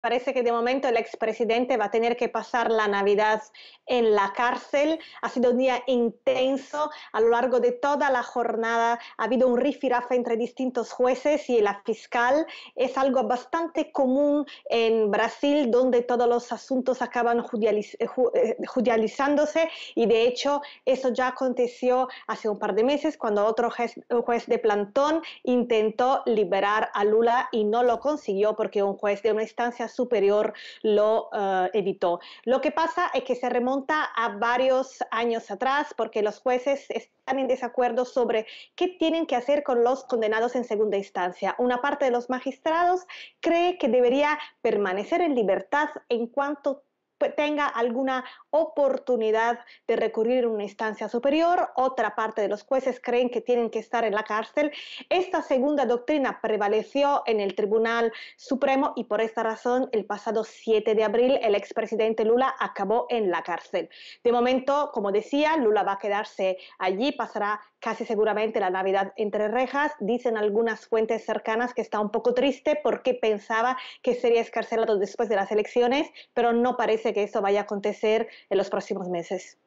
Parece que de momento el expresidente va a tener que pasar la Navidad en la cárcel. Ha sido un día intenso. A lo largo de toda la jornada ha habido un rifirrafe entre distintos jueces y la fiscal. Es algo bastante común en Brasil, donde todos los asuntos acaban eh, eh, judicializándose. Y de hecho, eso ya aconteció hace un par de meses, cuando otro juez de plantón intentó liberar a Lula y no lo consiguió porque un juez de una instancia Superior lo eh, evitó. Lo que pasa es que se remonta a varios años atrás porque los jueces están en desacuerdo sobre qué tienen que hacer con los condenados en segunda instancia. Una parte de los magistrados cree que debería permanecer en libertad en cuanto tenga alguna oportunidad de recurrir a una instancia superior. Otra parte de los jueces creen que tienen que estar en la cárcel. Esta segunda doctrina prevaleció en el Tribunal Supremo y por esta razón el pasado 7 de abril el expresidente Lula acabó en la cárcel. De momento, como decía, Lula va a quedarse allí, pasará casi seguramente la Navidad entre rejas. Dicen algunas fuentes cercanas que está un poco triste porque pensaba que sería escarcelado después de las elecciones, pero no parece que esto vaya a acontecer en los próximos meses.